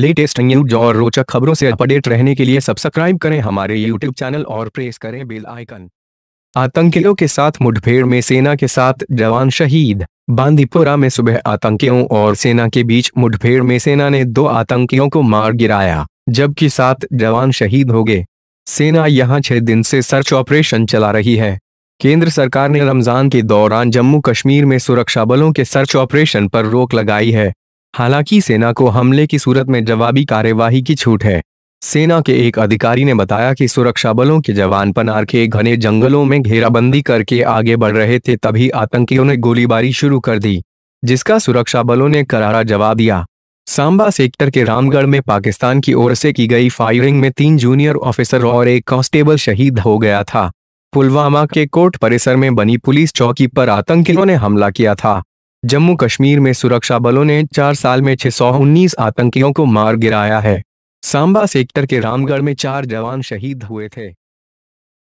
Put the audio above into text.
latest news और रोचक खबरों से अपडेट रहने के लिए सब्सक्राइब करें हमारे यूट्यूब चैनल और प्रेस करें बेल आइकन आतंकियों के साथ मुठभेड़ में सेना के साथ जवान शहीद बांदीपुरा में सुबह आतंकियों और सेना के बीच मुठभेड़ में सेना ने दो आतंकियों को मार गिराया जबकि सात जवान शहीद हो गए सेना यहां छह दिन से सर्च ऑपरेशन चला रही है केंद्र सरकार ने रमजान के दौरान जम्मू कश्मीर में सुरक्षा बलों के सर्च ऑपरेशन पर रोक लगाई है हालांकि सेना को हमले की सूरत में जवाबी कार्यवाही की छूट है सेना के एक अधिकारी ने बताया कि सुरक्षा बलों के जवान पनार के घने जंगलों में घेराबंदी करके आगे बढ़ रहे थे तभी आतंकियों ने गोलीबारी शुरू कर दी जिसका सुरक्षा बलों ने करारा जवाब दिया सांबा सेक्टर के रामगढ़ में पाकिस्तान की ओर से की गई फायरिंग में तीन जूनियर ऑफिसर और एक कांस्टेबल शहीद हो गया था पुलवामा के कोर्ट परिसर में बनी पुलिस चौकी पर आतंकियों ने हमला किया था जम्मू कश्मीर में सुरक्षा बलों ने चार साल में उन्नीस आतंकियों को मार गिराया है सांबा सेक्टर के रामगढ़ में चार जवान शहीद हुए थे